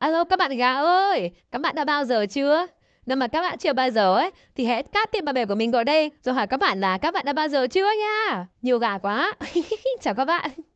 Alo các bạn gà ơi, các bạn đã bao giờ chưa? Nếu mà các bạn chưa bao giờ ấy thì hãy cắt tiệm bà bè của mình gọi đây rồi hỏi các bạn là các bạn đã bao giờ chưa nha. Nhiều gà quá. Chào các bạn.